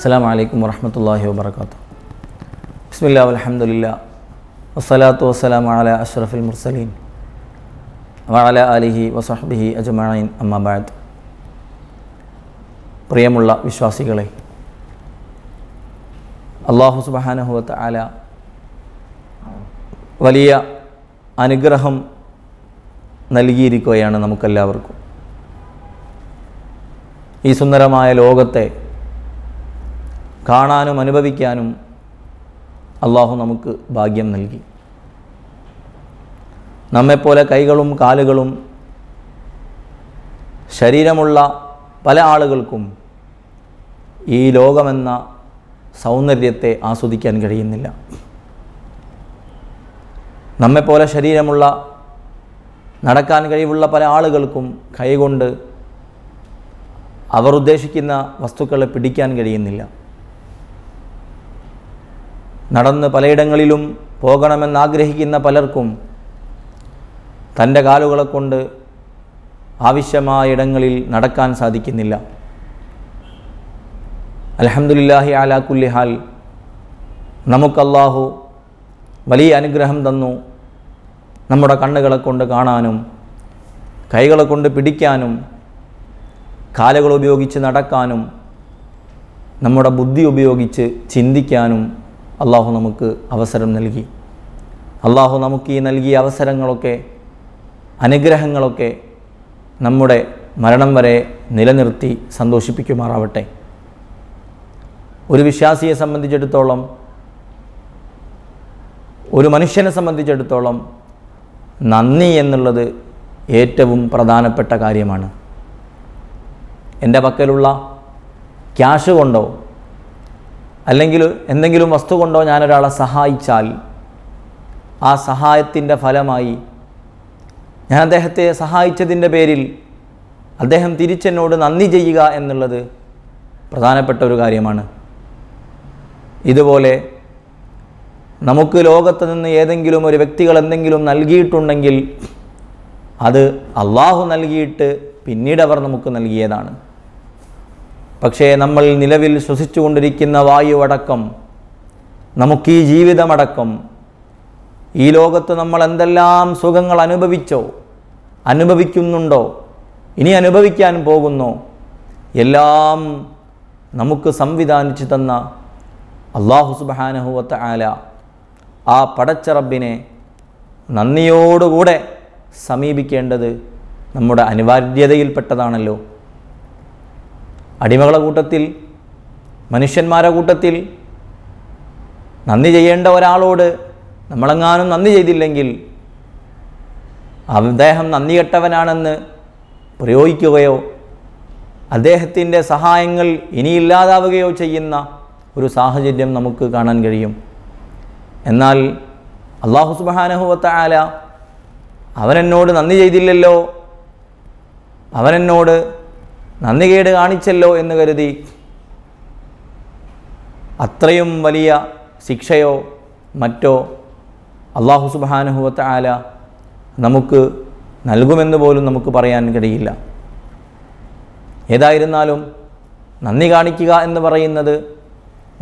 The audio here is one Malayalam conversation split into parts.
അസ്സാം വലൈക്കും വർഹമത്തല്ലാഹി വാബർക്കാത്തു ബിസ്മില്ലാ അലഹമുല്ല വസ്സലാത്തു വസ്സലാം അല അഷ്റഫുൽ മുർസലീൻ വാല അലിഹി വസഹബിഹി അജ്മായിൻ അമ്മാബാദ് പ്രിയമുള്ള വിശ്വാസികളെ അള്ളാഹു സുബാനഹുവത്ത് ആല വലിയ അനുഗ്രഹം നൽകിയിരിക്കുകയാണ് നമുക്കെല്ലാവർക്കും ഈ സുന്ദരമായ ലോകത്തെ കാണാനും അനുഭവിക്കാനും അള്ളാഹു നമുക്ക് ഭാഗ്യം നൽകി നമ്മെപ്പോലെ കൈകളും കാലുകളും ശരീരമുള്ള പല ആളുകൾക്കും ഈ ലോകമെന്ന സൗന്ദര്യത്തെ ആസ്വദിക്കാൻ കഴിയുന്നില്ല നമ്മെപ്പോലെ ശരീരമുള്ള നടക്കാൻ കഴിവുള്ള പല ആളുകൾക്കും കൈകൊണ്ട് അവർ ഉദ്ദേശിക്കുന്ന വസ്തുക്കളെ പിടിക്കാൻ കഴിയുന്നില്ല നടന്ന് പലയിടങ്ങളിലും പോകണമെന്നാഗ്രഹിക്കുന്ന പലർക്കും തൻ്റെ കാലുകളെ കൊണ്ട് ആവശ്യമായ ഇടങ്ങളിൽ നടക്കാൻ സാധിക്കുന്നില്ല അലഹമുല്ലാഹി ആലാക്കുല്ലിഹാൽ നമുക്കല്ലാഹു വലിയ അനുഗ്രഹം തന്നു നമ്മുടെ കണ്ണുകളെ കൊണ്ട് കാണാനും കൈകളെ കൊണ്ട് പിടിക്കാനും കാലുകൾ ഉപയോഗിച്ച് നടക്കാനും നമ്മുടെ ബുദ്ധി ഉപയോഗിച്ച് ചിന്തിക്കാനും അള്ളാഹു നമുക്ക് അവസരം നൽകി അള്ളാഹു നമുക്ക് ഈ നൽകിയ അവസരങ്ങളൊക്കെ അനുഗ്രഹങ്ങളൊക്കെ നമ്മുടെ മരണം വരെ നിലനിർത്തി സന്തോഷിപ്പിക്കുമാറാവട്ടെ ഒരു വിശ്വാസിയെ സംബന്ധിച്ചിടത്തോളം ഒരു മനുഷ്യനെ സംബന്ധിച്ചിടത്തോളം നന്ദി എന്നുള്ളത് ഏറ്റവും പ്രധാനപ്പെട്ട കാര്യമാണ് എൻ്റെ പക്കലുള്ള ക്യാഷ് കൊണ്ടോ അല്ലെങ്കിൽ എന്തെങ്കിലും വസ്തു കൊണ്ടോ ഞാനൊരാളെ സഹായിച്ചാൽ ആ സഹായത്തിൻ്റെ ഫലമായി ഞാൻ അദ്ദേഹത്തെ സഹായിച്ചതിൻ്റെ പേരിൽ അദ്ദേഹം തിരിച്ചെന്നോട് നന്ദി ചെയ്യുക എന്നുള്ളത് പ്രധാനപ്പെട്ട ഒരു കാര്യമാണ് ഇതുപോലെ നമുക്ക് ലോകത്ത് നിന്ന് ഏതെങ്കിലും ഒരു വ്യക്തികൾ എന്തെങ്കിലും നൽകിയിട്ടുണ്ടെങ്കിൽ അത് അള്ളാഹു നൽകിയിട്ട് പിന്നീട് അവർ നമുക്ക് നൽകിയതാണ് പക്ഷേ നമ്മൾ നിലവിൽ ശ്വസിച്ചുകൊണ്ടിരിക്കുന്ന വായുവടക്കം നമുക്കീ ജീവിതമടക്കം ഈ ലോകത്ത് നമ്മൾ എന്തെല്ലാം സുഖങ്ങൾ അനുഭവിച്ചോ അനുഭവിക്കുന്നുണ്ടോ ഇനി അനുഭവിക്കാൻ പോകുന്നു എല്ലാം നമുക്ക് സംവിധാനിച്ചു തന്ന അള്ളാഹു സുബാനഹുവത്ത് ആല ആ പടച്ചറബിനെ നന്ദിയോടുകൂടെ സമീപിക്കേണ്ടത് നമ്മുടെ അനിവാര്യതയിൽപ്പെട്ടതാണല്ലോ അടിമകളെ കൂട്ടത്തിൽ മനുഷ്യന്മാരെ കൂട്ടത്തിൽ നന്ദി ചെയ്യേണ്ട ഒരാളോട് നമ്മളെങ്ങാനും നന്ദി ചെയ്തില്ലെങ്കിൽ അദ്ദേഹം നന്ദി കെട്ടവനാണെന്ന് പ്രയോഗിക്കുകയോ അദ്ദേഹത്തിൻ്റെ സഹായങ്ങൾ ഇനിയില്ലാതാവുകയോ ചെയ്യുന്ന ഒരു സാഹചര്യം നമുക്ക് കാണാൻ കഴിയും എന്നാൽ അള്ളാഹു സുബാനഹുവത്ത ആല അവനെന്നോട് നന്ദി ചെയ്തില്ലല്ലോ അവനെന്നോട് നന്ദികേട് കാണിച്ചല്ലോ എന്ന് കരുതി അത്രയും വലിയ ശിക്ഷയോ മറ്റോ അള്ളാഹു സുബാനുഹുവത്ത ആല നമുക്ക് നൽകുമെന്ന് പോലും നമുക്ക് പറയാൻ കഴിയില്ല ഏതായിരുന്നാലും നന്ദി കാണിക്കുക എന്ന് പറയുന്നത്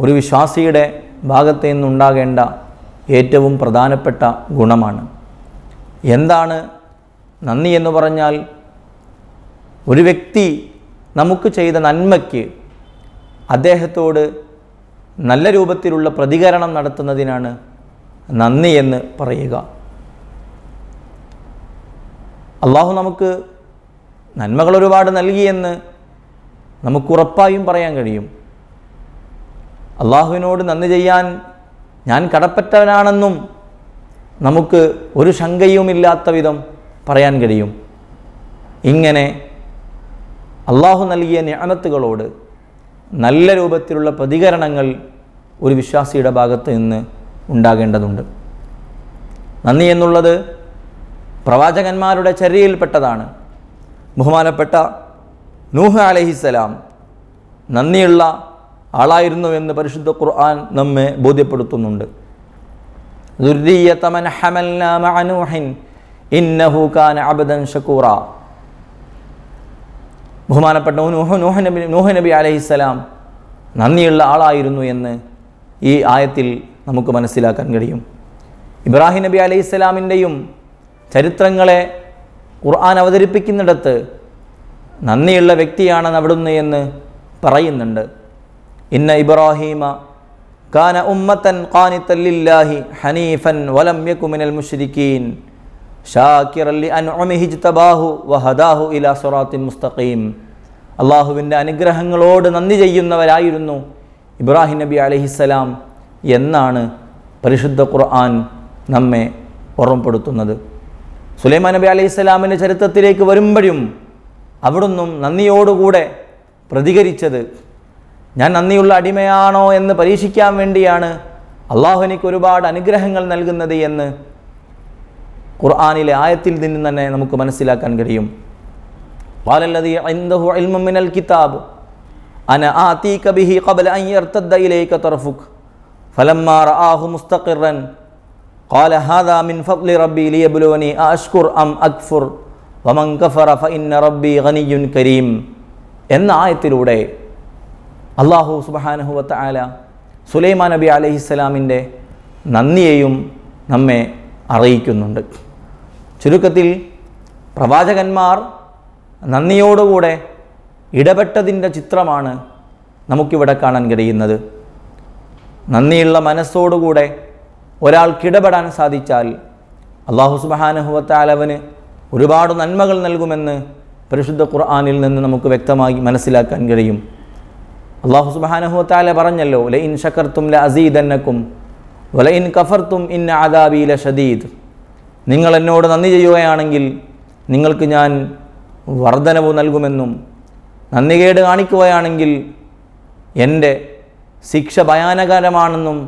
ഒരു വിശ്വാസിയുടെ ഭാഗത്ത് നിന്നുണ്ടാകേണ്ട ഏറ്റവും പ്രധാനപ്പെട്ട ഗുണമാണ് എന്താണ് നന്ദി എന്ന് പറഞ്ഞാൽ ഒരു വ്യക്തി നമുക്ക് ചെയ്ത നന്മയ്ക്ക് അദ്ദേഹത്തോട് നല്ല രൂപത്തിലുള്ള പ്രതികരണം നടത്തുന്നതിനാണ് നന്ദി എന്ന് പറയുക അള്ളാഹു നമുക്ക് നന്മകൾ ഒരുപാട് നൽകിയെന്ന് നമുക്ക് ഉറപ്പായും പറയാൻ കഴിയും അള്ളാഹുവിനോട് നന്ദി ചെയ്യാൻ ഞാൻ കടപ്പെട്ടവനാണെന്നും നമുക്ക് ഒരു ശങ്കയുമില്ലാത്ത വിധം പറയാൻ കഴിയും ഇങ്ങനെ അള്ളാഹു നൽകിയ ഞാനത്തുകളോട് നല്ല രൂപത്തിലുള്ള പ്രതികരണങ്ങൾ ഒരു വിശ്വാസിയുടെ ഭാഗത്ത് നിന്ന് ഉണ്ടാകേണ്ടതുണ്ട് നന്ദി എന്നുള്ളത് പ്രവാചകന്മാരുടെ ചര്യയിൽപ്പെട്ടതാണ് ബഹുമാനപ്പെട്ട നൂഹ് അലഹിസലാം നന്ദിയുള്ള ആളായിരുന്നു എന്ന് പരിശുദ്ധ ഖുർആൻ നമ്മെ ബോധ്യപ്പെടുത്തുന്നുണ്ട് ദുരിതീയ തമൻ ഹമൽ ഇന്നഹു കാന അബദൻ ഷക്കൂറ ബഹുമാനപ്പെട്ട നൂഹ് നബി നൂഹ നബി അലഹിസ്സലാം നന്ദിയുള്ള ആളായിരുന്നു എന്ന് ഈ ആയത്തിൽ നമുക്ക് മനസ്സിലാക്കാൻ കഴിയും ഇബ്രാഹിം നബി അലഹിസ്സലാമിൻ്റെയും ചരിത്രങ്ങളെ ഖുർആൻ അവതരിപ്പിക്കുന്നിടത്ത് നന്ദിയുള്ള വ്യക്തിയാണ് അവിടുന്ന് എന്ന് പറയുന്നുണ്ട് ഇന്ന ഇബ്രാഹീമ കാന ഉമ്മത്തൻ ഖാനിത്തല്ലില്ലാഹി ഹനീഫൻ വലം യക്കുമിനൽ മുഷരിക്കീൻ വഹദാഹു ഇലാ മുസ്തഖീം അള്ളാഹുവിൻ്റെ അനുഗ്രഹങ്ങളോട് നന്ദി ചെയ്യുന്നവരായിരുന്നു ഇബ്രാഹിം നബി അലഹിസ്സലാം എന്നാണ് പരിശുദ്ധ ഖുർആൻ നമ്മെ ഓർമ്മപ്പെടുത്തുന്നത് സുലൈമാൻ നബി അലൈഹിസ്സലാമിൻ്റെ ചരിത്രത്തിലേക്ക് വരുമ്പോഴും അവിടുന്നും നന്ദിയോടുകൂടെ പ്രതികരിച്ചത് ഞാൻ നന്ദിയുള്ള അടിമയാണോ എന്ന് പരീക്ഷിക്കാൻ വേണ്ടിയാണ് അള്ളാഹു എനിക്ക് ഒരുപാട് അനുഗ്രഹങ്ങൾ നൽകുന്നത് എന്ന് ഖുർആാനിലെ ആയത്തിൽ നിന്ന് തന്നെ നമുക്ക് മനസ്സിലാക്കാൻ കഴിയും പാലല്ലതി മിനൽ കിതാബ് അന ആതീക ബിഹി ഖബല അൻ യർതദ്ദ ഇലൈക തർഫുക് ഫലമ്മ റആഹു മുസ്തഖിറൻ قال هذا من فضل ربي ليبلوني أشكر أم أكفر ومن كفر فإن ربي غني كريم എന്ന ആയത്തിലൂടെ അള്ളാഹു സുബഹാനഹുവത്ത ആല സുലൈമാൻ നബി അലഹിസ്സലാമിൻ്റെ നന്ദിയെയും നമ്മെ അറിയിക്കുന്നുണ്ട് ചുരുക്കത്തിൽ പ്രവാചകന്മാർ നന്ദിയോടുകൂടെ ഇടപെട്ടതിൻ്റെ ചിത്രമാണ് നമുക്കിവിടെ കാണാൻ കഴിയുന്നത് നന്ദിയുള്ള മനസ്സോടുകൂടെ ഒരാൾക്കിടപെടാൻ സാധിച്ചാൽ അള്ളാഹു സുബാനുഹുവത്താലവന് ഒരുപാട് നന്മകൾ നൽകുമെന്ന് പരിശുദ്ധ ഖുർആാനിൽ നിന്ന് നമുക്ക് വ്യക്തമായി മനസ്സിലാക്കാൻ കഴിയും അള്ളാഹു സുബാനുഹുവത്താല പറഞ്ഞല്ലോ ലൈൻ ഷക്കർത്തും ല അസീദന്നക്കും വലൈൻ കഫർത്തും ഇൻ ആദാബി ല ഷദീദ് നിങ്ങൾ എന്നോട് നന്ദി ചെയ്യുകയാണെങ്കിൽ നിങ്ങൾക്ക് ഞാൻ വർധനവ് നൽകുമെന്നും നന്ദികേട് കാണിക്കുകയാണെങ്കിൽ എൻ്റെ ശിക്ഷ ഭയാനകരമാണെന്നും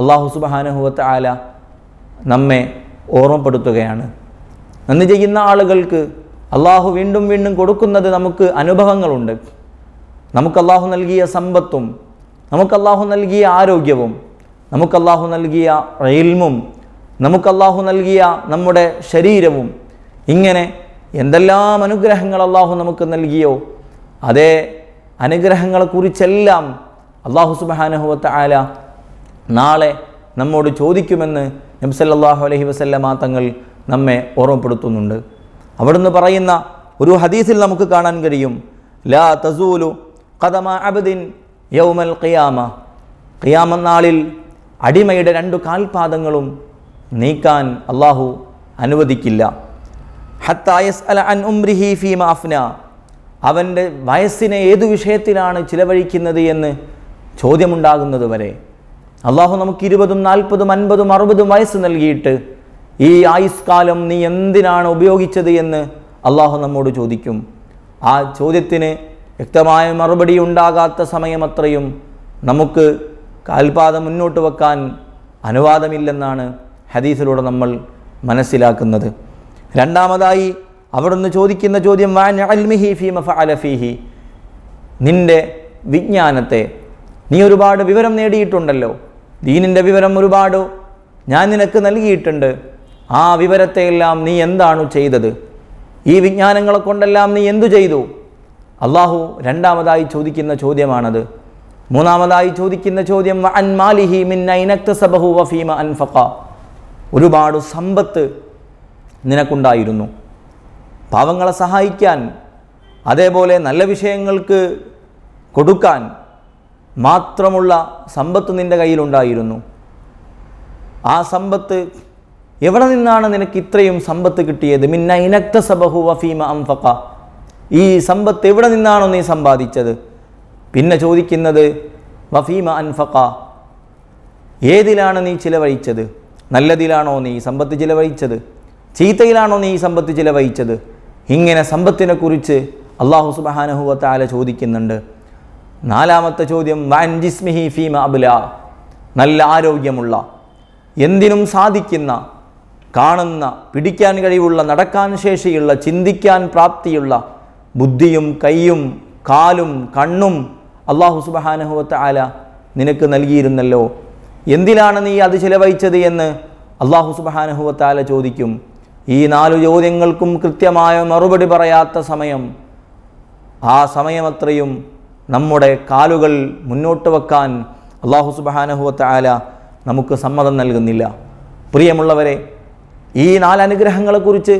അള്ളാഹു സുബാനുഹുവത്ത് ആല നമ്മെ ഓർമ്മപ്പെടുത്തുകയാണ് നന്ദി ചെയ്യുന്ന ആളുകൾക്ക് അള്ളാഹു വീണ്ടും വീണ്ടും കൊടുക്കുന്നത് നമുക്ക് അനുഭവങ്ങളുണ്ട് നമുക്ക് അള്ളാഹു നൽകിയ സമ്പത്തും നമുക്ക് അള്ളാഹു നൽകിയ ആരോഗ്യവും നമുക്ക് അള്ളാഹു നൽകിയ റെയിൽമും നമുക്ക് അള്ളാഹു നൽകിയ നമ്മുടെ ശരീരവും ഇങ്ങനെ എന്തെല്ലാം അനുഗ്രഹങ്ങൾ അള്ളാഹു നമുക്ക് നൽകിയോ അതേ അനുഗ്രഹങ്ങളെക്കുറിച്ചെല്ലാം അള്ളാഹു സുബാനഹുവത്ത ആല നാളെ നമ്മോട് ചോദിക്കുമെന്ന് നംസല്ലാഹു അലഹി വസല്ലമാ തങ്ങൾ നമ്മെ ഓർമ്മപ്പെടുത്തുന്നുണ്ട് അവിടുന്ന് പറയുന്ന ഒരു ഹദീസിൽ നമുക്ക് കാണാൻ കഴിയും ലാ തസൂലു കഥമ അബദിൻ യൗമൽ ഖിയാമ ഖിയാമ നാളിൽ അടിമയുടെ രണ്ടു കാൽപാദങ്ങളും നീക്കാൻ അള്ളാഹു അനുവദിക്കില്ല ഹത്തായസ് അല അൻ ഉംറിഹി ഫി മാഫ്ന അവൻ്റെ വയസ്സിനെ ഏതു വിഷയത്തിലാണ് ചിലവഴിക്കുന്നത് എന്ന് ചോദ്യമുണ്ടാകുന്നത് വരെ അള്ളാഹു നമുക്ക് ഇരുപതും നാൽപ്പതും അൻപതും അറുപതും വയസ്സ് നൽകിയിട്ട് ഈ കാലം നീ എന്തിനാണ് ഉപയോഗിച്ചത് എന്ന് അള്ളാഹു നമ്മോട് ചോദിക്കും ആ ചോദ്യത്തിന് വ്യക്തമായ മറുപടി ഉണ്ടാകാത്ത സമയമത്രയും നമുക്ക് കാൽപാദം മുന്നോട്ട് വെക്കാൻ അനുവാദമില്ലെന്നാണ് ഹദീസിലൂടെ നമ്മൾ മനസ്സിലാക്കുന്നത് രണ്ടാമതായി അവിടുന്ന് ചോദിക്കുന്ന ചോദ്യം അൽമിഹി ഫീഹി നിൻ്റെ വിജ്ഞാനത്തെ നീ ഒരുപാട് വിവരം നേടിയിട്ടുണ്ടല്ലോ ദീനിൻ്റെ വിവരം ഒരുപാട് ഞാൻ നിനക്ക് നൽകിയിട്ടുണ്ട് ആ വിവരത്തെയെല്ലാം നീ എന്താണ് ചെയ്തത് ഈ വിജ്ഞാനങ്ങളെ കൊണ്ടെല്ലാം നീ എന്തു ചെയ്തു അള്ളാഹു രണ്ടാമതായി ചോദിക്കുന്ന ചോദ്യമാണത് മൂന്നാമതായി ചോദിക്കുന്ന ചോദ്യം അൻ മാലിഹി മിൻ സബഹു വഫീമ അൻഫഖ ഒരുപാട് സമ്പത്ത് നിനക്കുണ്ടായിരുന്നു പാവങ്ങളെ സഹായിക്കാൻ അതേപോലെ നല്ല വിഷയങ്ങൾക്ക് കൊടുക്കാൻ മാത്രമുള്ള സമ്പത്ത് നിൻ്റെ കയ്യിലുണ്ടായിരുന്നു ആ സമ്പത്ത് എവിടെ നിന്നാണ് നിനക്ക് ഇത്രയും സമ്പത്ത് കിട്ടിയത് മിന്ന ഇനക്ത സബഹു വഫീമ അംഫക്ക ഈ സമ്പത്ത് എവിടെ നിന്നാണോ നീ സമ്പാദിച്ചത് പിന്നെ ചോദിക്കുന്നത് വഫീമ അൻഫക്ക ഏതിലാണ് നീ ചിലവഴിച്ചത് നല്ലതിലാണോ നീ സമ്പത്ത് ചിലവഴിച്ചത് ചീത്തയിലാണോ നീ സമ്പത്ത് ചിലവഴിച്ചത് ഇങ്ങനെ സമ്പത്തിനെക്കുറിച്ച് അള്ളാഹു സുബാനഹുവത്താല ചോദിക്കുന്നുണ്ട് നാലാമത്തെ ചോദ്യം വാൻ ജിസ്മിഹി ഫീമ അബുല നല്ല ആരോഗ്യമുള്ള എന്തിനും സാധിക്കുന്ന കാണുന്ന പിടിക്കാൻ കഴിവുള്ള നടക്കാൻ ശേഷിയുള്ള ചിന്തിക്കാൻ പ്രാപ്തിയുള്ള ബുദ്ധിയും കൈയും കാലും കണ്ണും അള്ളാഹു സുബാനഹുവത്താല നിനക്ക് നൽകിയിരുന്നല്ലോ എന്തിനാണ് നീ അത് ചിലവഴിച്ചത് എന്ന് അള്ളാഹു സുബാനഹുവത്താല ചോദിക്കും ഈ നാലു ചോദ്യങ്ങൾക്കും കൃത്യമായ മറുപടി പറയാത്ത സമയം ആ സമയമത്രയും നമ്മുടെ കാലുകൾ മുന്നോട്ട് വെക്കാൻ അള്ളാഹു സുബാനഹുവത്താല നമുക്ക് സമ്മതം നൽകുന്നില്ല പ്രിയമുള്ളവരെ ഈ നാലനുഗ്രഹങ്ങളെക്കുറിച്ച്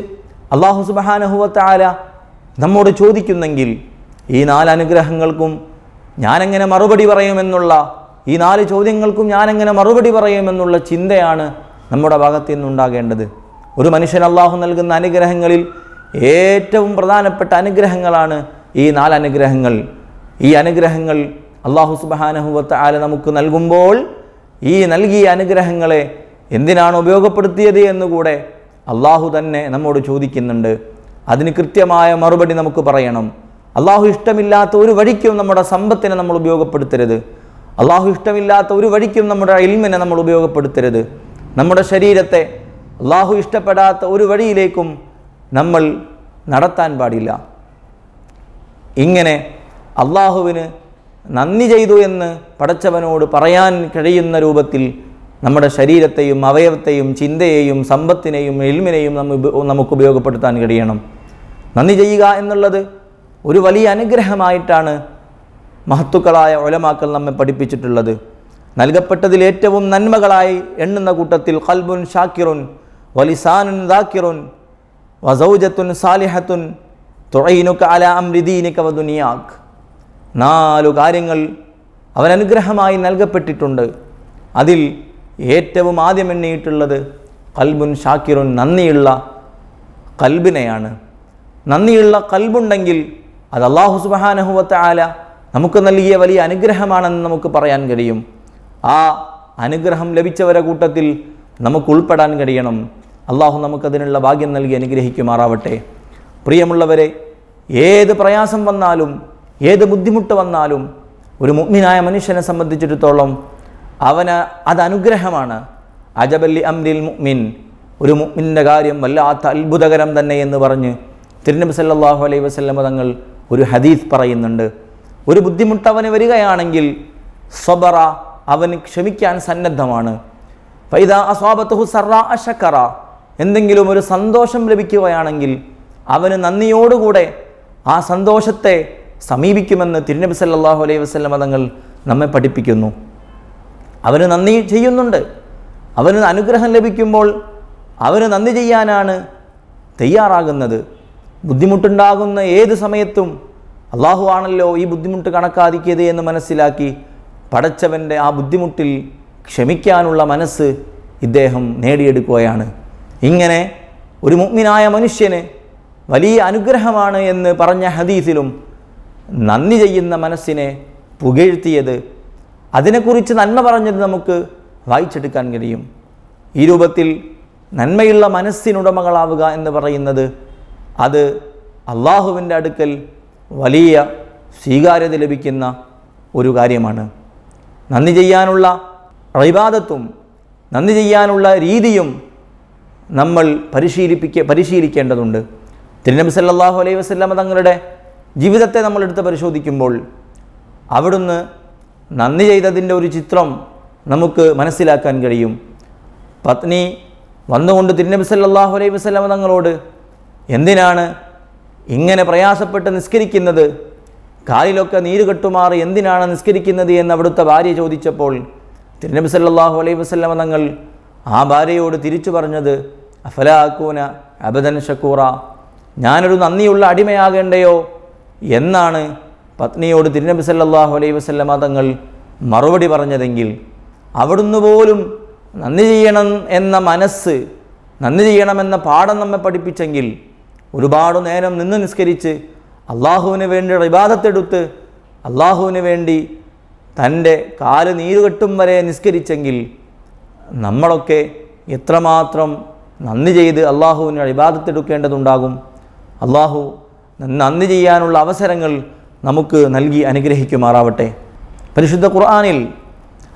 അള്ളാഹു സുബാനഹുവത്താല നമ്മോട് ചോദിക്കുന്നെങ്കിൽ ഈ നാലനുഗ്രഹങ്ങൾക്കും ഞാനെങ്ങനെ മറുപടി പറയുമെന്നുള്ള ഈ നാല് ചോദ്യങ്ങൾക്കും ഞാൻ എങ്ങനെ മറുപടി പറയുമെന്നുള്ള ചിന്തയാണ് നമ്മുടെ ഭാഗത്തു നിന്നുണ്ടാകേണ്ടത് ഒരു മനുഷ്യൻ അള്ളാഹു നൽകുന്ന അനുഗ്രഹങ്ങളിൽ ഏറ്റവും പ്രധാനപ്പെട്ട അനുഗ്രഹങ്ങളാണ് ഈ നാല് അനുഗ്രഹങ്ങൾ ഈ അനുഗ്രഹങ്ങൾ അള്ളാഹു സുബാനഹുവത്ത് ആല നമുക്ക് നൽകുമ്പോൾ ഈ നൽകിയ അനുഗ്രഹങ്ങളെ എന്തിനാണ് ഉപയോഗപ്പെടുത്തിയത് എന്നുകൂടെ അള്ളാഹു തന്നെ നമ്മോട് ചോദിക്കുന്നുണ്ട് അതിന് കൃത്യമായ മറുപടി നമുക്ക് പറയണം അള്ളാഹു ഇഷ്ടമില്ലാത്ത ഒരു വഴിക്കും നമ്മുടെ സമ്പത്തിനെ നമ്മൾ ഉപയോഗപ്പെടുത്തരുത് അള്ളാഹു ഇഷ്ടമില്ലാത്ത ഒരു വഴിക്കും നമ്മുടെ ഇൽമിനെ നമ്മൾ ഉപയോഗപ്പെടുത്തരുത് നമ്മുടെ ശരീരത്തെ അള്ളാഹു ഇഷ്ടപ്പെടാത്ത ഒരു വഴിയിലേക്കും നമ്മൾ നടത്താൻ പാടില്ല ഇങ്ങനെ അള്ളാഹുവിന് നന്ദി ചെയ്തു എന്ന് പടച്ചവനോട് പറയാൻ കഴിയുന്ന രൂപത്തിൽ നമ്മുടെ ശരീരത്തെയും അവയവത്തെയും ചിന്തയെയും സമ്പത്തിനെയും എൽമിനെയും നമുക്ക് ഉപയോഗപ്പെടുത്താൻ കഴിയണം നന്ദി ചെയ്യുക എന്നുള്ളത് ഒരു വലിയ അനുഗ്രഹമായിട്ടാണ് മഹത്തുക്കളായ ഒലമാക്കൾ നമ്മെ പഠിപ്പിച്ചിട്ടുള്ളത് നൽകപ്പെട്ടതിൽ ഏറ്റവും നന്മകളായി എണ്ണുന്ന കൂട്ടത്തിൽ ഖൽബുൻ ഷാക്കിറുൻ വലിസാനുൻ ദാക്കിറുൻ വസൗജത്തുൻ സാലിഹത്തുൻ തുഴയിനുക്ക അല അമ്രിദീനിക്ക വദുനിയാഖ് നാലു കാര്യങ്ങൾ അവൻ അനുഗ്രഹമായി നൽകപ്പെട്ടിട്ടുണ്ട് അതിൽ ഏറ്റവും ആദ്യം എണ്ണിയിട്ടുള്ളത് കൽബുൻ ഷാക്കിറുൻ നന്ദിയുള്ള കൽബിനെയാണ് നന്ദിയുള്ള കൽബുണ്ടെങ്കിൽ അത് അള്ളാഹു സുബാനഹുവത്ത ആല നമുക്ക് നൽകിയ വലിയ അനുഗ്രഹമാണെന്ന് നമുക്ക് പറയാൻ കഴിയും ആ അനുഗ്രഹം ലഭിച്ചവരെ കൂട്ടത്തിൽ നമുക്ക് ഉൾപ്പെടാൻ കഴിയണം അള്ളാഹു നമുക്കതിനുള്ള ഭാഗ്യം നൽകി അനുഗ്രഹിക്കുമാറാവട്ടെ പ്രിയമുള്ളവരെ ഏത് പ്രയാസം വന്നാലും ഏത് ബുദ്ധിമുട്ട് വന്നാലും ഒരു മുഗ്മിനായ മനുഷ്യനെ സംബന്ധിച്ചിടത്തോളം അവന് അത് അനുഗ്രഹമാണ് അജബല്ലി അംരിൽ മുഗ്മിൻ ഒരു മുഗ്മിൻ്റെ കാര്യം വല്ലാത്ത അത്ഭുതകരം തന്നെ എന്ന് പറഞ്ഞ് തിരുനബി സല്ലാഹു അലൈഹി വസല്ലമ തങ്ങൾ ഒരു ഹദീസ് പറയുന്നുണ്ട് ഒരു ബുദ്ധിമുട്ട് അവന് വരികയാണെങ്കിൽ സ്വബറ അവന് ക്ഷമിക്കാൻ സന്നദ്ധമാണ് ഫൈദ അസ്വാബത്തുഹു സറ അഷക്കറ എന്തെങ്കിലും ഒരു സന്തോഷം ലഭിക്കുകയാണെങ്കിൽ അവന് നന്ദിയോടുകൂടെ ആ സന്തോഷത്തെ സമീപിക്കുമെന്ന് തിരുനബി സല്ലാഹു അലൈഹി വസ്ലം തങ്ങൾ നമ്മെ പഠിപ്പിക്കുന്നു അവന് നന്ദി ചെയ്യുന്നുണ്ട് അവന് അനുഗ്രഹം ലഭിക്കുമ്പോൾ അവന് നന്ദി ചെയ്യാനാണ് തയ്യാറാകുന്നത് ബുദ്ധിമുട്ടുണ്ടാകുന്ന ഏത് സമയത്തും അള്ളാഹു ആണല്ലോ ഈ ബുദ്ധിമുട്ട് കണക്കാതിക്കിയത് എന്ന് മനസ്സിലാക്കി പടച്ചവൻ്റെ ആ ബുദ്ധിമുട്ടിൽ ക്ഷമിക്കാനുള്ള മനസ്സ് ഇദ്ദേഹം നേടിയെടുക്കുകയാണ് ഇങ്ങനെ ഒരു മുഗ്മിനായ മനുഷ്യന് വലിയ അനുഗ്രഹമാണ് എന്ന് പറഞ്ഞ ഹദീസിലും നന്ദി ചെയ്യുന്ന മനസ്സിനെ പുകഴ്ത്തിയത് അതിനെക്കുറിച്ച് നന്മ പറഞ്ഞത് നമുക്ക് വായിച്ചെടുക്കാൻ കഴിയും ഈ രൂപത്തിൽ നന്മയുള്ള മനസ്സിനുടമകളാവുക എന്ന് പറയുന്നത് അത് അള്ളാഹുവിൻ്റെ അടുക്കൽ വലിയ സ്വീകാര്യത ലഭിക്കുന്ന ഒരു കാര്യമാണ് നന്ദി ചെയ്യാനുള്ള റൈബാദത്തും നന്ദി ചെയ്യാനുള്ള രീതിയും നമ്മൾ പരിശീലിപ്പിക്ക പരിശീലിക്കേണ്ടതുണ്ട് തിരുനബി സല്ലാഹു അലൈഹി വസ്ല്ലാം തങ്ങളുടെ ജീവിതത്തെ നമ്മൾ എടുത്ത് പരിശോധിക്കുമ്പോൾ അവിടുന്ന് നന്ദി ചെയ്തതിൻ്റെ ഒരു ചിത്രം നമുക്ക് മനസ്സിലാക്കാൻ കഴിയും പത്നി വന്നുകൊണ്ട് തിരുനബി സല്ലാഹു അലൈഹി വസ്ലമ തങ്ങളോട് എന്തിനാണ് ഇങ്ങനെ പ്രയാസപ്പെട്ട് നിസ്കരിക്കുന്നത് കാലിലൊക്കെ നീര് കെട്ടുമാറി എന്തിനാണ് നിസ്കരിക്കുന്നത് എന്ന് അവിടുത്തെ ഭാര്യ ചോദിച്ചപ്പോൾ തിരുനബി സല്ലാഹു അലൈഹി വസ്ലമ തങ്ങൾ ആ ഭാര്യയോട് തിരിച്ചു പറഞ്ഞത് അഫലാക്കൂന അബദൻ ഷക്കൂറ ഞാനൊരു നന്ദിയുള്ള അടിമയാകേണ്ടയോ എന്നാണ് പത്നിയോട് തിരുനബി സല്ലാഹു അലൈഹി വസ്ലമ തങ്ങൾ മറുപടി പറഞ്ഞതെങ്കിൽ അവിടുന്ന് പോലും നന്ദി ചെയ്യണം എന്ന മനസ്സ് നന്ദി ചെയ്യണമെന്ന പാഠം നമ്മെ പഠിപ്പിച്ചെങ്കിൽ ഒരുപാട് നേരം നിന്ന് നിസ്കരിച്ച് അള്ളാഹുവിന് വേണ്ടി വിവാദത്തെടുത്ത് അള്ളാഹുവിന് വേണ്ടി തൻ്റെ കാല് നീരുകെട്ടും വരെ നിസ്കരിച്ചെങ്കിൽ നമ്മളൊക്കെ എത്രമാത്രം നന്ദി ചെയ്ത് അള്ളാഹുവിന് ഇബാദത്തെടുക്കേണ്ടതുണ്ടാകും അള്ളാഹു നന്ദി ചെയ്യാനുള്ള അവസരങ്ങൾ നമുക്ക് നൽകി അനുഗ്രഹിക്കുമാറാവട്ടെ പരിശുദ്ധ ഖുർആാനിൽ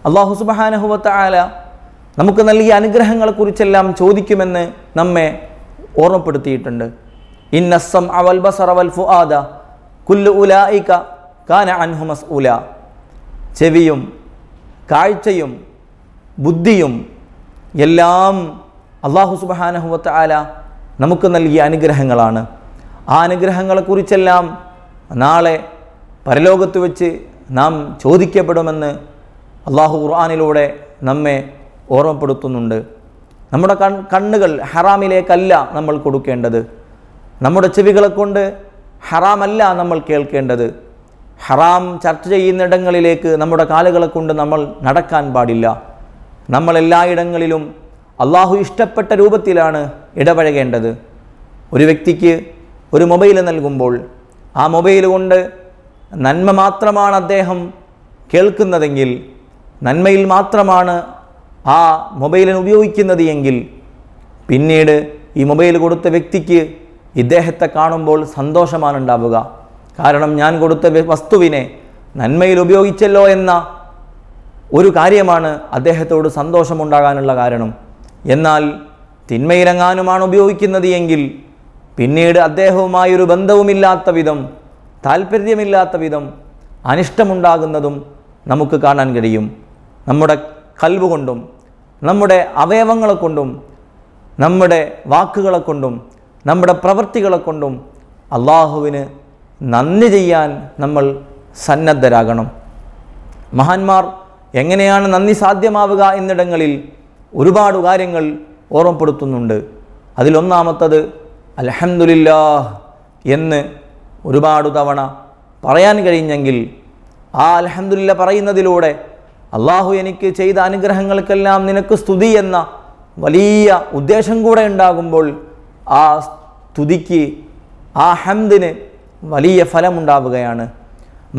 അള്ളാഹു സുബഹാനഹുവത്ത ആല നമുക്ക് നൽകിയ അനുഗ്രഹങ്ങളെക്കുറിച്ചെല്ലാം ചോദിക്കുമെന്ന് നമ്മെ ഓർമ്മപ്പെടുത്തിയിട്ടുണ്ട് ഇന്നസം അവൽ ബസർ ഫുആദ കുല്ലു ഉലായിക്ക കാന അൻഹുമസ് ഉല ചെവിയും കാഴ്ചയും ബുദ്ധിയും എല്ലാം അള്ളാഹു സുബാനഹുവത്ത് ആല നമുക്ക് നൽകിയ അനുഗ്രഹങ്ങളാണ് ആ അനുഗ്രഹങ്ങളെക്കുറിച്ചെല്ലാം നാളെ പരലോകത്ത് വെച്ച് നാം ചോദിക്കപ്പെടുമെന്ന് അള്ളാഹു ഖുർആാനിലൂടെ നമ്മെ ഓർമ്മപ്പെടുത്തുന്നുണ്ട് നമ്മുടെ കൺ കണ്ണുകൾ ഹറാമിലേക്കല്ല നമ്മൾ കൊടുക്കേണ്ടത് നമ്മുടെ ചെവികളെ കൊണ്ട് ഹറാമല്ല നമ്മൾ കേൾക്കേണ്ടത് ഹറാം ചർച്ച ചെയ്യുന്നിടങ്ങളിലേക്ക് നമ്മുടെ കാലുകളെ കൊണ്ട് നമ്മൾ നടക്കാൻ പാടില്ല നമ്മൾ എല്ലായിടങ്ങളിലും അള്ളാഹു ഇഷ്ടപ്പെട്ട രൂപത്തിലാണ് ഇടപഴകേണ്ടത് ഒരു വ്യക്തിക്ക് ഒരു മൊബൈൽ നൽകുമ്പോൾ ആ മൊബൈൽ കൊണ്ട് നന്മ മാത്രമാണ് അദ്ദേഹം കേൾക്കുന്നതെങ്കിൽ നന്മയിൽ മാത്രമാണ് ആ മൊബൈലിന് ഉപയോഗിക്കുന്നത് എങ്കിൽ പിന്നീട് ഈ മൊബൈൽ കൊടുത്ത വ്യക്തിക്ക് ഇദ്ദേഹത്തെ കാണുമ്പോൾ സന്തോഷമാണ് ഉണ്ടാവുക കാരണം ഞാൻ കൊടുത്ത വസ്തുവിനെ നന്മയിൽ ഉപയോഗിച്ചല്ലോ എന്ന ഒരു കാര്യമാണ് അദ്ദേഹത്തോട് സന്തോഷമുണ്ടാകാനുള്ള കാരണം എന്നാൽ തിന്മയിലെങ്ങാനുമാണ് ഉപയോഗിക്കുന്നത് എങ്കിൽ പിന്നീട് അദ്ദേഹവുമായൊരു ബന്ധവുമില്ലാത്ത വിധം താല്പര്യമില്ലാത്ത വിധം അനിഷ്ടമുണ്ടാകുന്നതും നമുക്ക് കാണാൻ കഴിയും നമ്മുടെ കൽവ് കൊണ്ടും നമ്മുടെ അവയവങ്ങളെ കൊണ്ടും നമ്മുടെ വാക്കുകളെ കൊണ്ടും നമ്മുടെ പ്രവൃത്തികളെ കൊണ്ടും അള്ളാഹുവിന് നന്ദി ചെയ്യാൻ നമ്മൾ സന്നദ്ധരാകണം മഹാന്മാർ എങ്ങനെയാണ് നന്ദി സാധ്യമാവുക എന്നിടങ്ങളിൽ ഒരുപാട് കാര്യങ്ങൾ ഓർമ്മപ്പെടുത്തുന്നുണ്ട് അതിലൊന്നാമത്തത് അലഹമുല്ലാഹ് എന്ന് ഒരുപാട് തവണ പറയാൻ കഴിഞ്ഞെങ്കിൽ ആ അലഹമുല്ല പറയുന്നതിലൂടെ അള്ളാഹു എനിക്ക് ചെയ്ത അനുഗ്രഹങ്ങൾക്കെല്ലാം നിനക്ക് സ്തുതി എന്ന വലിയ ഉദ്ദേശം കൂടെ ഉണ്ടാകുമ്പോൾ ആ സ്തുതിക്ക് ആ ഹംദിന് വലിയ ഫലമുണ്ടാവുകയാണ്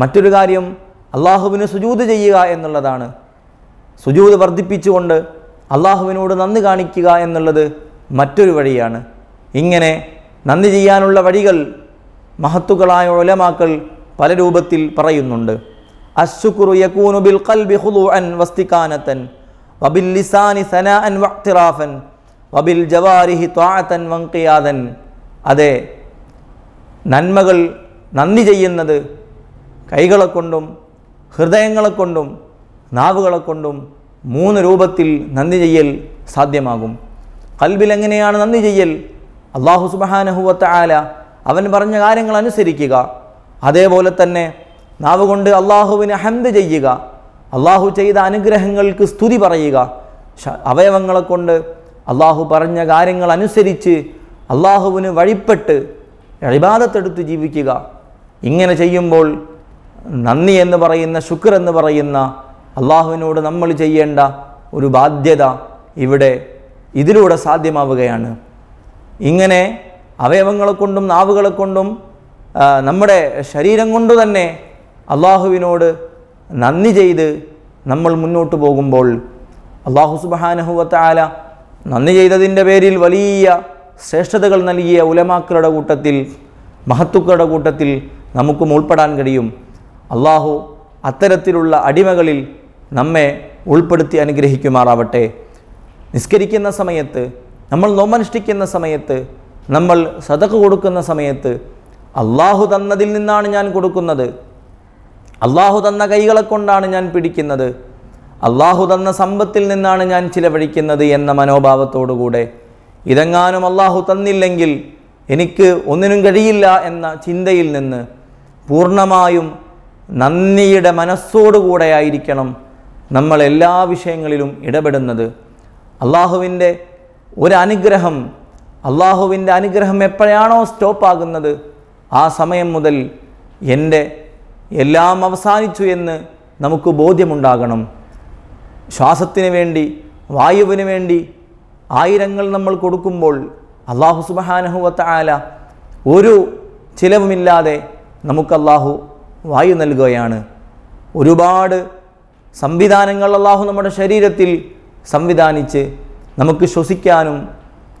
മറ്റൊരു കാര്യം അള്ളാഹുവിന് സുജൂത് ചെയ്യുക എന്നുള്ളതാണ് സുജൂത് വർദ്ധിപ്പിച്ചുകൊണ്ട് അള്ളാഹുവിനോട് നന്ദി കാണിക്കുക എന്നുള്ളത് മറ്റൊരു വഴിയാണ് ഇങ്ങനെ നന്ദി ചെയ്യാനുള്ള വഴികൾ മഹത്തുക്കളായ ഒലമാക്കൾ പല രൂപത്തിൽ പറയുന്നുണ്ട് അശുക്കുറു യക്കൂനു ബിൽ ഖൽബി അൻ വസ്തിക്കാനത്തൻ വബിൽ ലിസാനി സന അൻ വഖ്തിറാഫൻ വബിൽ ജവാരിഹി ത്വാത്തൻ വങ്കിയാതൻ അതെ നന്മകൾ നന്ദി ചെയ്യുന്നത് കൈകളെ കൊണ്ടും ഹൃദയങ്ങളെ കൊണ്ടും നാവുകളെ കൊണ്ടും മൂന്ന് രൂപത്തിൽ നന്ദി ചെയ്യൽ സാധ്യമാകും കൽബിൽ എങ്ങനെയാണ് നന്ദി ചെയ്യൽ അള്ളാഹു സുബഹാനഹുവത്ത ആല അവൻ പറഞ്ഞ കാര്യങ്ങൾ അനുസരിക്കുക അതേപോലെ തന്നെ നാവ് കൊണ്ട് അള്ളാഹുവിന് ഹംദ് ചെയ്യുക അള്ളാഹു ചെയ്ത അനുഗ്രഹങ്ങൾക്ക് സ്തുതി പറയുക അവയവങ്ങളെ കൊണ്ട് അള്ളാഹു പറഞ്ഞ കാര്യങ്ങൾ അനുസരിച്ച് അള്ളാഹുവിന് വഴിപ്പെട്ട് അഴിബാദത്തെടുത്ത് ജീവിക്കുക ഇങ്ങനെ ചെയ്യുമ്പോൾ നന്ദി എന്ന് പറയുന്ന ശുക്ർ എന്ന് പറയുന്ന അള്ളാഹുവിനോട് നമ്മൾ ചെയ്യേണ്ട ഒരു ബാധ്യത ഇവിടെ ഇതിലൂടെ സാധ്യമാവുകയാണ് ഇങ്ങനെ അവയവങ്ങളെ കൊണ്ടും നാവുകളെ കൊണ്ടും നമ്മുടെ ശരീരം കൊണ്ട് തന്നെ അള്ളാഹുവിനോട് നന്ദി ചെയ്ത് നമ്മൾ മുന്നോട്ട് പോകുമ്പോൾ അള്ളാഹു ആല നന്ദി ചെയ്തതിൻ്റെ പേരിൽ വലിയ ശ്രേഷ്ഠതകൾ നൽകിയ ഉലമാക്കളുടെ കൂട്ടത്തിൽ മഹത്തുക്കളുടെ കൂട്ടത്തിൽ നമുക്കും ഉൾപ്പെടാൻ കഴിയും അള്ളാഹു അത്തരത്തിലുള്ള അടിമകളിൽ നമ്മെ ഉൾപ്പെടുത്തി അനുഗ്രഹിക്കുമാറാവട്ടെ നിസ്കരിക്കുന്ന സമയത്ത് നമ്മൾ നോമനുഷ്ഠിക്കുന്ന സമയത്ത് നമ്മൾ സതക്ക് കൊടുക്കുന്ന സമയത്ത് അള്ളാഹു തന്നതിൽ നിന്നാണ് ഞാൻ കൊടുക്കുന്നത് അള്ളാഹു തന്ന കൈകളെ കൊണ്ടാണ് ഞാൻ പിടിക്കുന്നത് അള്ളാഹു തന്ന സമ്പത്തിൽ നിന്നാണ് ഞാൻ ചിലവഴിക്കുന്നത് എന്ന മനോഭാവത്തോടുകൂടെ ഇതെങ്ങാനും അള്ളാഹു തന്നില്ലെങ്കിൽ എനിക്ക് ഒന്നിനും കഴിയില്ല എന്ന ചിന്തയിൽ നിന്ന് പൂർണ്ണമായും നന്ദിയുടെ മനസ്സോടുകൂടെ ആയിരിക്കണം നമ്മൾ എല്ലാ വിഷയങ്ങളിലും ഇടപെടുന്നത് അള്ളാഹുവിൻ്റെ ഒരനുഗ്രഹം അള്ളാഹുവിൻ്റെ അനുഗ്രഹം എപ്പോഴാണോ സ്റ്റോപ്പാകുന്നത് ആ സമയം മുതൽ എൻ്റെ എല്ലാം അവസാനിച്ചു എന്ന് നമുക്ക് ബോധ്യമുണ്ടാകണം ശ്വാസത്തിന് വേണ്ടി വായുവിന് വേണ്ടി ആയിരങ്ങൾ നമ്മൾ കൊടുക്കുമ്പോൾ അള്ളാഹു സുബഹാനഹുവത്ത ആല ഒരു ചിലവുമില്ലാതെ നമുക്ക് അള്ളാഹു വായു നൽകുകയാണ് ഒരുപാട് സംവിധാനങ്ങൾ അള്ളാഹു നമ്മുടെ ശരീരത്തിൽ സംവിധാനിച്ച് നമുക്ക് ശ്വസിക്കാനും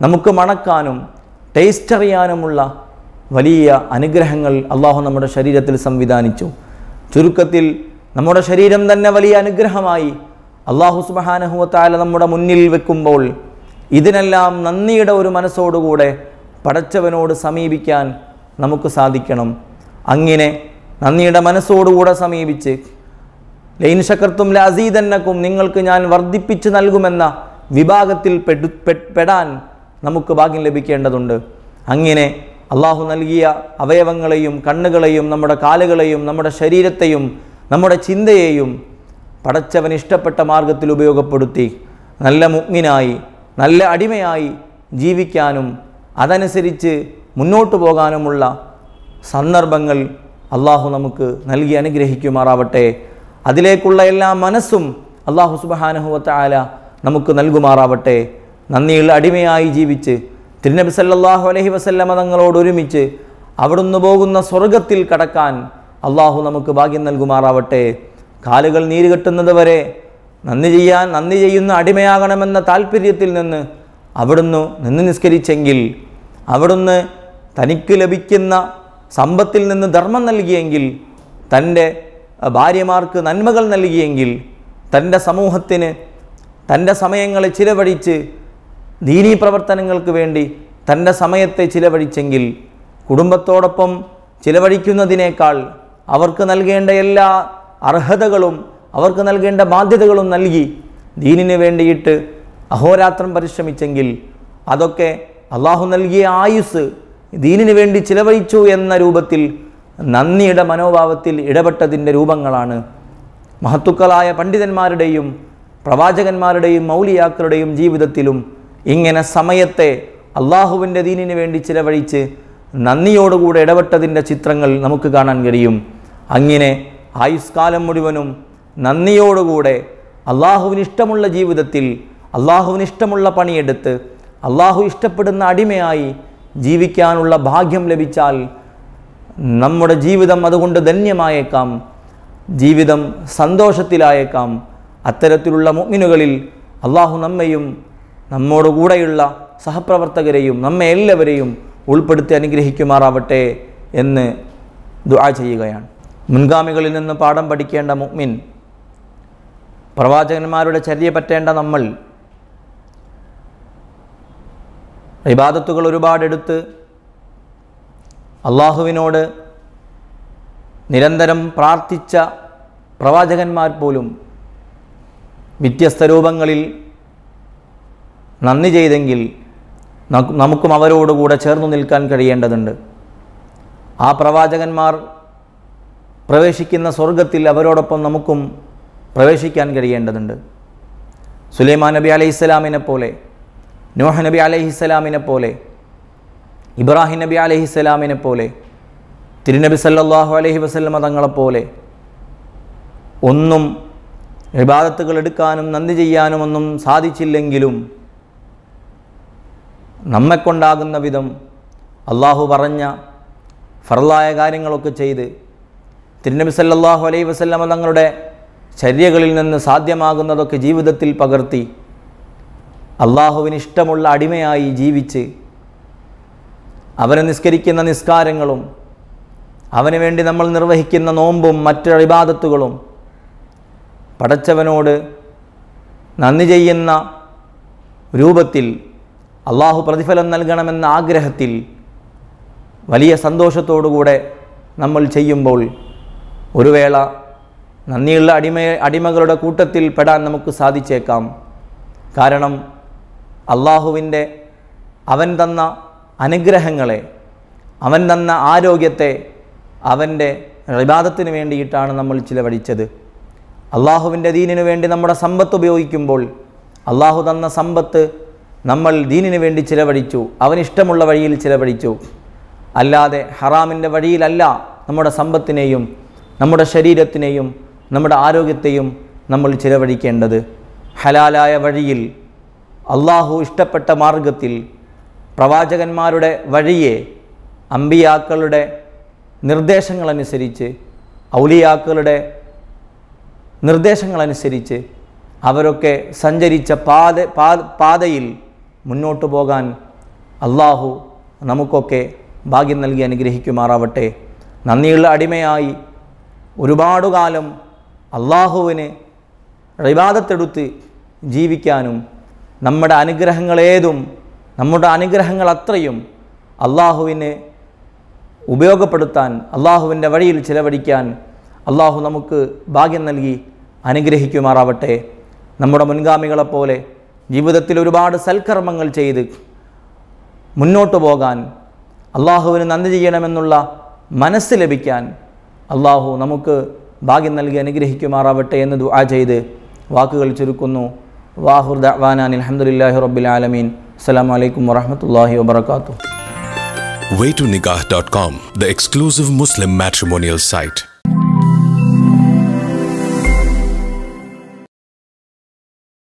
നമുക്ക് മണക്കാനും ടേസ്റ്റ് അറിയാനുമുള്ള വലിയ അനുഗ്രഹങ്ങൾ അള്ളാഹു നമ്മുടെ ശരീരത്തിൽ സംവിധാനിച്ചു ചുരുക്കത്തിൽ നമ്മുടെ ശരീരം തന്നെ വലിയ അനുഗ്രഹമായി അള്ളാഹു സുബഹാനഹുവത്താല നമ്മുടെ മുന്നിൽ വെക്കുമ്പോൾ ഇതിനെല്ലാം നന്ദിയുടെ ഒരു മനസ്സോടുകൂടെ പടച്ചവനോട് സമീപിക്കാൻ നമുക്ക് സാധിക്കണം അങ്ങനെ നന്ദിയുടെ മനസ്സോടുകൂടെ സമീപിച്ച് ലൈൻ ശക്കർത്തും ലസീതന്നക്കും നിങ്ങൾക്ക് ഞാൻ വർദ്ധിപ്പിച്ച് നൽകുമെന്ന വിഭാഗത്തിൽ പെടു പെടാൻ നമുക്ക് ഭാഗ്യം ലഭിക്കേണ്ടതുണ്ട് അങ്ങനെ അള്ളാഹു നൽകിയ അവയവങ്ങളെയും കണ്ണുകളെയും നമ്മുടെ കാലുകളെയും നമ്മുടെ ശരീരത്തെയും നമ്മുടെ ചിന്തയെയും പടച്ചവൻ ഇഷ്ടപ്പെട്ട മാർഗത്തിൽ ഉപയോഗപ്പെടുത്തി നല്ല മുഗ്നായി നല്ല അടിമയായി ജീവിക്കാനും അതനുസരിച്ച് മുന്നോട്ടു പോകാനുമുള്ള സന്ദർഭങ്ങൾ അള്ളാഹു നമുക്ക് നൽകി അനുഗ്രഹിക്കുമാറാവട്ടെ അതിലേക്കുള്ള എല്ലാ മനസ്സും അള്ളാഹു ആല നമുക്ക് നൽകുമാറാവട്ടെ നന്ദിയുള്ള അടിമയായി ജീവിച്ച് തിരുനബി സല്ലാഹു അലഹി വസല്ലമ തങ്ങളോട് ഒരുമിച്ച് അവിടുന്ന് പോകുന്ന സ്വർഗത്തിൽ കടക്കാൻ അള്ളാഹു നമുക്ക് ഭാഗ്യം നൽകുമാറാവട്ടെ കാലുകൾ നീര് കെട്ടുന്നത് വരെ നന്ദി ചെയ്യാൻ നന്ദി ചെയ്യുന്ന അടിമയാകണമെന്ന താല്പര്യത്തിൽ നിന്ന് അവിടുന്ന് നിന്ന് നിസ്കരിച്ചെങ്കിൽ അവിടുന്ന് തനിക്ക് ലഭിക്കുന്ന സമ്പത്തിൽ നിന്ന് ധർമ്മം നൽകിയെങ്കിൽ തൻ്റെ ഭാര്യമാർക്ക് നന്മകൾ നൽകിയെങ്കിൽ തൻ്റെ സമൂഹത്തിന് തൻ്റെ സമയങ്ങളെ ചിലവഴിച്ച് ദീനീ പ്രവർത്തനങ്ങൾക്ക് വേണ്ടി തൻ്റെ സമയത്തെ ചിലവഴിച്ചെങ്കിൽ കുടുംബത്തോടൊപ്പം ചിലവഴിക്കുന്നതിനേക്കാൾ അവർക്ക് നൽകേണ്ട എല്ലാ അർഹതകളും അവർക്ക് നൽകേണ്ട ബാധ്യതകളും നൽകി ദീനിന് വേണ്ടിയിട്ട് അഹോരാത്രം പരിശ്രമിച്ചെങ്കിൽ അതൊക്കെ അള്ളാഹു നൽകിയ ആയുസ് ദീനിന് വേണ്ടി ചിലവഴിച്ചു എന്ന രൂപത്തിൽ നന്ദിയുടെ മനോഭാവത്തിൽ ഇടപെട്ടതിൻ്റെ രൂപങ്ങളാണ് മഹത്തുക്കളായ പണ്ഡിതന്മാരുടെയും പ്രവാചകന്മാരുടെയും മൗലിയാക്കളുടെയും ജീവിതത്തിലും ഇങ്ങനെ സമയത്തെ അള്ളാഹുവിൻ്റെ ദീനിന് വേണ്ടി ചിലവഴിച്ച് നന്ദിയോടുകൂടെ ഇടപെട്ടതിൻ്റെ ചിത്രങ്ങൾ നമുക്ക് കാണാൻ കഴിയും അങ്ങനെ ആയുസ്കാലം മുഴുവനും നന്ദിയോടുകൂടെ അള്ളാഹുവിന് ഇഷ്ടമുള്ള ജീവിതത്തിൽ അള്ളാഹുവിന് ഇഷ്ടമുള്ള പണിയെടുത്ത് അള്ളാഹു ഇഷ്ടപ്പെടുന്ന അടിമയായി ജീവിക്കാനുള്ള ഭാഗ്യം ലഭിച്ചാൽ നമ്മുടെ ജീവിതം അതുകൊണ്ട് ധന്യമായേക്കാം ജീവിതം സന്തോഷത്തിലായേക്കാം അത്തരത്തിലുള്ള മുഗ്മിനുകളിൽ അള്ളാഹു നമ്മയും നമ്മോടുകൂടെയുള്ള സഹപ്രവർത്തകരെയും നമ്മെ എല്ലാവരെയും ഉൾപ്പെടുത്തി അനുഗ്രഹിക്കുമാറാവട്ടെ എന്ന് ദുആ ചെയ്യുകയാണ് മുൻഗാമികളിൽ നിന്ന് പാഠം പഠിക്കേണ്ട മുഅ്മിൻ പ്രവാചകന്മാരുടെ ചര്യ പറ്റേണ്ട നമ്മൾ ഇബാദത്തുകൾ ഒരുപാടെടുത്ത് അള്ളാഹുവിനോട് നിരന്തരം പ്രാർത്ഥിച്ച പ്രവാചകന്മാർ പോലും വ്യത്യസ്ത രൂപങ്ങളിൽ നന്ദി ചെയ്തെങ്കിൽ നമുക്കും അവരോടുകൂടെ ചേർന്നു നിൽക്കാൻ കഴിയേണ്ടതുണ്ട് ആ പ്രവാചകന്മാർ പ്രവേശിക്കുന്ന സ്വർഗത്തിൽ അവരോടൊപ്പം നമുക്കും പ്രവേശിക്കാൻ കഴിയേണ്ടതുണ്ട് സുലൈമാൻ നബി സ്വലാമിനെ പോലെ നോഹ നബി സ്വലാമിനെ പോലെ ഇബ്രാഹിം നബി സ്വലാമിനെ പോലെ തിരുനബി സല്ലാഹു അലൈഹി വസ്ലമ തങ്ങളെപ്പോലെ ഒന്നും വിവാദത്തുകൾ എടുക്കാനും നന്ദി ചെയ്യാനും ഒന്നും സാധിച്ചില്ലെങ്കിലും നമ്മെക്കൊണ്ടാകുന്ന വിധം അള്ളാഹു പറഞ്ഞ ഫറലായ കാര്യങ്ങളൊക്കെ ചെയ്ത് തിരുനബി സല്ലാഹു അലൈ വസല്ലമ തങ്ങളുടെ ചര്യകളിൽ നിന്ന് സാധ്യമാകുന്നതൊക്കെ ജീവിതത്തിൽ പകർത്തി അള്ളാഹുവിന് ഇഷ്ടമുള്ള അടിമയായി ജീവിച്ച് അവനെ നിസ്കരിക്കുന്ന നിസ്കാരങ്ങളും അവന് വേണ്ടി നമ്മൾ നിർവഹിക്കുന്ന നോമ്പും മറ്റു പടച്ചവനോട് നന്ദി ചെയ്യുന്ന രൂപത്തിൽ അള്ളാഹു പ്രതിഫലം നൽകണമെന്ന ആഗ്രഹത്തിൽ വലിയ സന്തോഷത്തോടുകൂടെ നമ്മൾ ചെയ്യുമ്പോൾ ഒരു വേള നന്ദിയുള്ള അടിമ അടിമകളുടെ കൂട്ടത്തിൽ പെടാൻ നമുക്ക് സാധിച്ചേക്കാം കാരണം അള്ളാഹുവിൻ്റെ അവൻ തന്ന അനുഗ്രഹങ്ങളെ അവൻ തന്ന ആരോഗ്യത്തെ അവൻ്റെ വിവാദത്തിന് വേണ്ടിയിട്ടാണ് നമ്മൾ ചിലവഴിച്ചത് അള്ളാഹുവിൻ്റെ ദീനിനു വേണ്ടി നമ്മുടെ സമ്പത്ത് ഉപയോഗിക്കുമ്പോൾ അള്ളാഹു തന്ന സമ്പത്ത് നമ്മൾ ദീനിനു വേണ്ടി ചിലവഴിച്ചു അവനിഷ്ടമുള്ള വഴിയിൽ ചിലവഴിച്ചു അല്ലാതെ ഹറാമിൻ്റെ വഴിയിലല്ല നമ്മുടെ സമ്പത്തിനെയും നമ്മുടെ ശരീരത്തിനെയും നമ്മുടെ ആരോഗ്യത്തെയും നമ്മൾ ചിലവഴിക്കേണ്ടത് ഹലാലായ വഴിയിൽ അള്ളാഹു ഇഷ്ടപ്പെട്ട മാർഗത്തിൽ പ്രവാചകന്മാരുടെ വഴിയെ അമ്പിയാക്കളുടെ നിർദ്ദേശങ്ങളനുസരിച്ച് ഔലിയാക്കളുടെ നിർദ്ദേശങ്ങളനുസരിച്ച് അവരൊക്കെ സഞ്ചരിച്ച പാത പാതയിൽ മുന്നോട്ടു പോകാൻ അള്ളാഹു നമുക്കൊക്കെ ഭാഗ്യം നൽകി അനുഗ്രഹിക്കുമാറാവട്ടെ നന്ദിയുള്ള അടിമയായി ഒരുപാട് കാലം അള്ളാഹുവിന് റിവാദത്തെടുത്ത് ജീവിക്കാനും നമ്മുടെ അനുഗ്രഹങ്ങളേതും നമ്മുടെ അനുഗ്രഹങ്ങൾ അത്രയും അള്ളാഹുവിനെ ഉപയോഗപ്പെടുത്താൻ അള്ളാഹുവിൻ്റെ വഴിയിൽ ചിലവഴിക്കാൻ അള്ളാഹു നമുക്ക് ഭാഗ്യം നൽകി അനുഗ്രഹിക്കുമാറാവട്ടെ നമ്മുടെ മുൻഗാമികളെപ്പോലെ ജീവിതത്തിൽ ഒരുപാട് സൽക്കർമ്മങ്ങൾ ചെയ്ത് മുന്നോട്ടു പോകാൻ അള്ളാഹുവിന് നന്ദി ചെയ്യണമെന്നുള്ള മനസ്സ് ലഭിക്കാൻ അള്ളാഹു നമുക്ക് ഭാഗ്യം നൽകി അനുഗ്രഹിക്കുമാറാവട്ടെ എന്ന് ദുആ ചെയ്ത് വാക്കുകൾ ചുരുക്കുന്നു വാഹുർ ദവാനാൻ അലഹമുല്ലാഹി റബ്ബിൽ ആലമീൻ അസ്സാം വലൈക്കും വറഹമത്തല്ലാഹി വബർക്കാത്തു Nikah dot com the exclusive Muslim matrimonial site